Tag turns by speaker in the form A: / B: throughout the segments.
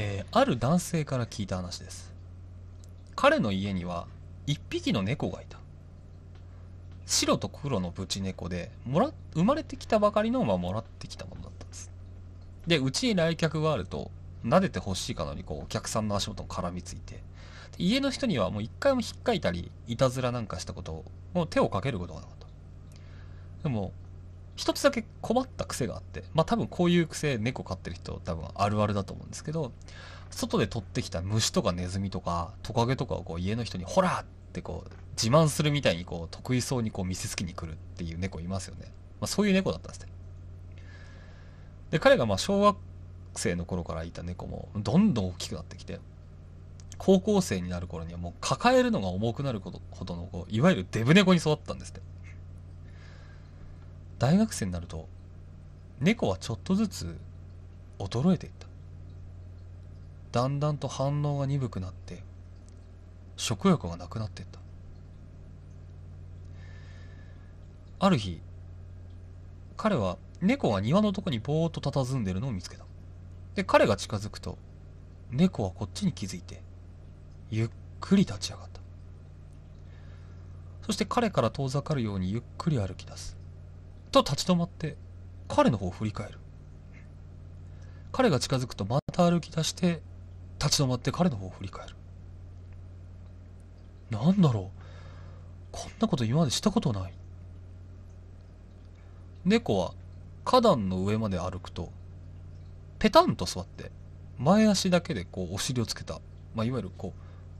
A: えー、ある男性から聞いた話です彼の家には1匹の猫がいた白と黒のブチ猫でもら生まれてきたばかりのまもらってきたものだったんですでうちに来客があると撫でてほしいかのにこうお客さんの足元も絡みついて家の人にはもう一回も引っかいたりいたずらなんかしたことをもう手をかけることがなかったでも一つだけ困った癖があって、まあ多分こういう癖猫飼ってる人多分あるあるだと思うんですけど、外で取ってきた虫とかネズミとかトカゲとかをこう家の人にほらってこう自慢するみたいにこう得意そうにこう見せつけに来るっていう猫いますよね。まあそういう猫だったんですね。で、彼がまあ小学生の頃からいた猫もどんどん大きくなってきて、高校生になる頃にはもう抱えるのが重くなるほどのこういわゆるデブ猫に育ったんですって。大学生になると猫はちょっとずつ衰えていっただんだんと反応が鈍くなって食欲がなくなっていったある日彼は猫が庭のとこにぼーっと佇んでるのを見つけたで彼が近づくと猫はこっちに気づいてゆっくり立ち上がったそして彼から遠ざかるようにゆっくり歩き出すと立ち止まって彼の方を振り返る彼が近づくとまた歩き出して立ち止まって彼の方を振り返るなんだろうこんなこと今までしたことない猫は花壇の上まで歩くとペタンと座って前足だけでこうお尻をつけた、まあ、いわゆるこ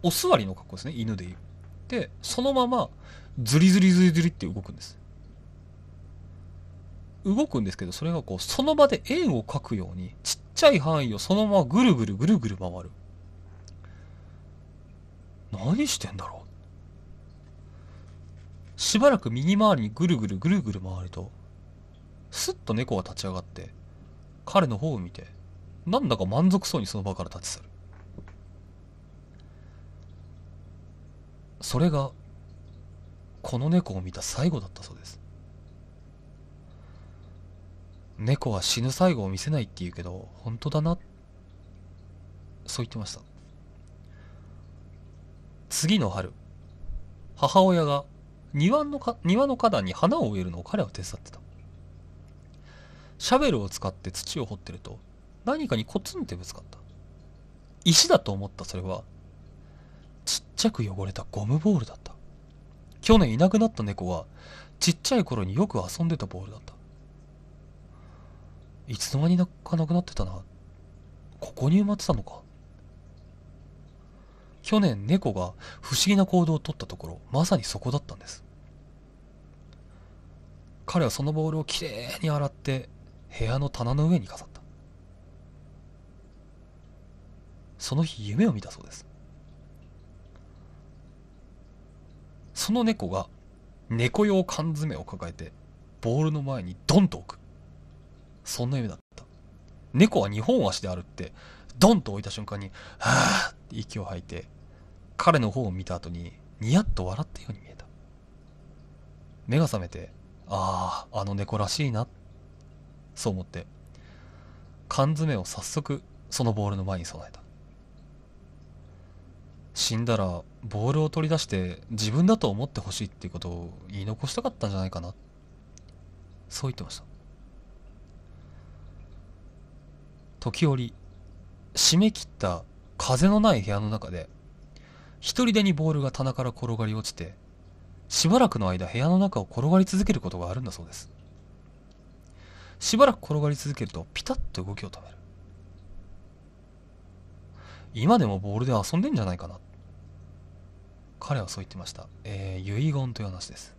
A: うお座りの格好ですね犬でいうでそのままズリズリズリズリって動くんです動くんですけど、それがこう、その場で円を描くように、ちっちゃい範囲をそのままぐるぐるぐるぐる回る。何してんだろうしばらく右回りにぐるぐるぐるぐる回ると、すっと猫が立ち上がって、彼の方を見て、なんだか満足そうにその場から立ち去る。それが、この猫を見た最後だったそうです。猫は死ぬ最後を見せないって言うけど、本当だな。そう言ってました。次の春、母親が庭のか庭の花壇に花を植えるのを彼は手伝ってた。シャベルを使って土を掘ってると、何かにコツンってぶつかった。石だと思ったそれは、ちっちゃく汚れたゴムボールだった。去年いなくなった猫は、ちっちゃい頃によく遊んでたボールだった。いつの間にかなくなってたな。ここに埋まってたのか。去年猫が不思議な行動をとったところ、まさにそこだったんです。彼はそのボールをきれいに洗って部屋の棚の上に飾った。その日夢を見たそうです。その猫が猫用缶詰を抱えてボールの前にドンと置く。そんな夢だった。猫は2本足であるって、ドンと置いた瞬間に、はぁって息を吐いて、彼の方を見た後に、ニヤッと笑ったように見えた。目が覚めて、ああ、あの猫らしいな。そう思って、缶詰を早速、そのボールの前に備えた。死んだら、ボールを取り出して、自分だと思ってほしいっていうことを言い残したかったんじゃないかな。そう言ってました。時折、締め切った風のない部屋の中で、一人でにボールが棚から転がり落ちて、しばらくの間部屋の中を転がり続けることがあるんだそうです。しばらく転がり続けると、ピタッと動きを止める。今でもボールで遊んでんじゃないかな。彼はそう言ってました。えー、遺言という話です。